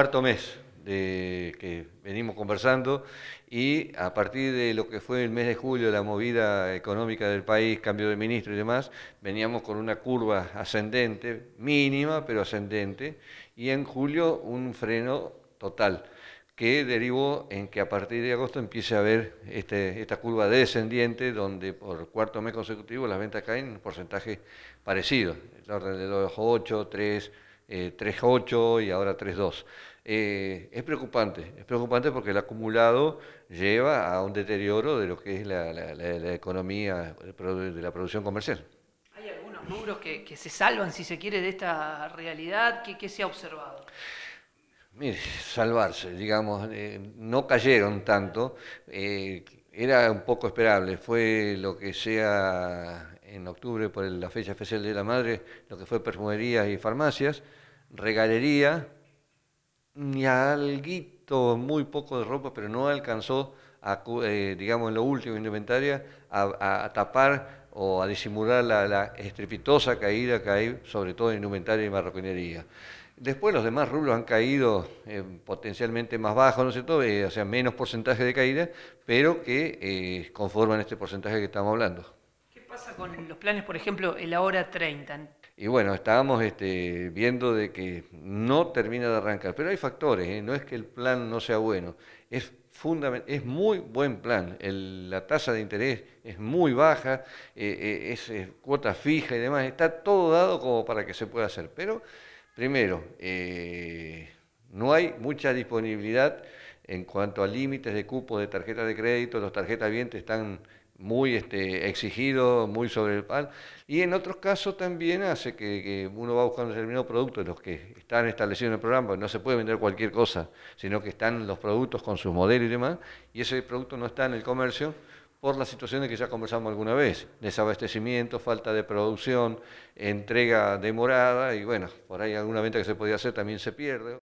cuarto mes de, que venimos conversando y a partir de lo que fue el mes de julio, la movida económica del país, cambio de ministro y demás, veníamos con una curva ascendente, mínima pero ascendente, y en julio un freno total que derivó en que a partir de agosto empiece a haber este, esta curva descendiente, donde por cuarto mes consecutivo las ventas caen en un porcentaje parecido, el orden de los 8, 3, 3.8 eh, y ahora 3.2. Eh, es preocupante, es preocupante porque el acumulado lleva a un deterioro de lo que es la, economía de la producción comercial. ¿Hay algunos muros que, se salvan, si se quiere, de esta realidad? ¿Qué, se ha observado? Mire, salvarse, digamos, eh, no cayeron tanto, era un poco esperable, fue lo que sea en octubre por la fecha especial de la madre, lo que fue perfumerías y farmacias, regalería, ni alguito, muy poco de ropa, pero no alcanzó, a, eh, digamos, en lo último, indumentaria, a, a, tapar o a disimular la, estrepitosa caída que hay, sobre todo en indumentaria y marroquinería. Después los demás rubros han caído eh, potencialmente más bajos, ¿no sé todo, eh, o sea, menos porcentaje de caída, pero que conforman este porcentaje que estamos hablando. ¿Qué pasa con los planes, por ejemplo, el ahora 30? Y bueno, estábamos este, viendo de que no termina de arrancar, pero hay factores, ¿eh? no es que el plan no sea bueno, es es muy buen plan, la tasa de interés es muy baja, eh, eh, es, cuota fija y demás, está todo dado como para que se pueda hacer, pero primero, no hay mucha disponibilidad en cuanto a límites de cupo de tarjetas de crédito, las tarjetas vientes están muy este, exigido, muy sobre el pan. Y en otros casos también hace que, uno va buscando determinados productos, los que están establecidos en el programa, no se puede vender cualquier cosa, sino que están los productos con sus modelos y demás, y ese producto no está en el comercio por las situaciones que ya conversamos alguna vez, desabastecimiento, falta de producción, entrega demorada, y bueno, por ahí alguna venta que se podía hacer también se pierde.